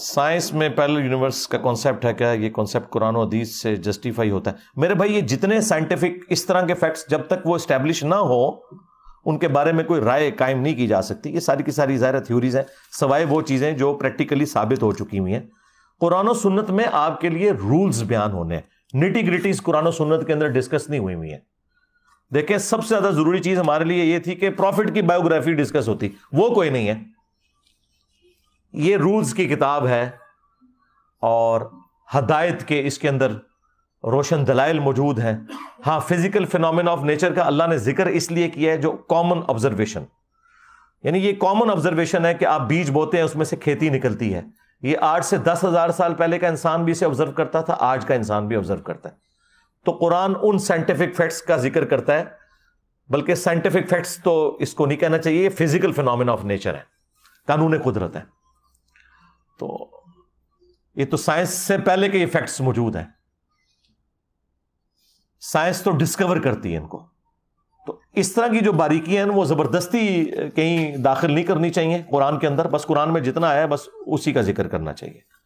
science में पहले universe का कॉन्सेप्ट है क्या ये कॉन्सेप्ट कुरान हदीस से जस्टिफाई होता है मेरे भाई ये जितने साइंटिफिक इस तरह के फैक्ट्स जब तक वो स्टैब्लिश ना हो उनके बारे में कोई राय कायम नहीं की जा सकती ये सारी की सारी ज़ाहिर थ्योरीज हैं सवाए वो चीज़ें जो प्रैक्टिकली साबित हो चुकी हुई हैं कुरान सुन्नत में आपके लिए रूल्स बयान होने हैं निटी ग्रिटीज कुरान सुन्नत के अंदर डिस्कस नहीं हुई हुई हैं देखें सबसे ज़्यादा ज़रूरी चीज़ हमारे लिए ये थी कि प्रॉफिट की बायोग्राफी डिस्कस होती वो कोई नहीं है ये रूल्स की किताब है और हदायत के इसके अंदर रोशन दलाइल मौजूद हैं हाँ फिज़िकल फिनोमिना ऑफ नेचर का अल्लाह ने जिक्र इसलिए किया है जो कॉमन ऑब्जर्वेशन यानी ये कॉमन ऑब्जर्वेशन है कि आप बीज बोते हैं उसमें से खेती निकलती है ये आठ से दस हज़ार साल पहले का इंसान भी इसे ऑब्जर्व करता था आज का इंसान भी ऑब्जर्व करता है तो कुरान उन साइंटिफिक फैक्ट्स का जिक्र करता है बल्कि साइंटिफिक फैक्ट्स तो इसको नहीं कहना चाहिए ये फिज़िकल फिनमिन ऑफ नेचर है कानून कुदरत है तो ये तो साइंस से पहले के इफेक्ट्स मौजूद हैं साइंस तो डिस्कवर करती है इनको तो इस तरह की जो बारीकियां हैं वो ज़बरदस्ती कहीं दाखिल नहीं करनी चाहिए कुरान के अंदर बस कुरान में जितना आया है बस उसी का जिक्र करना चाहिए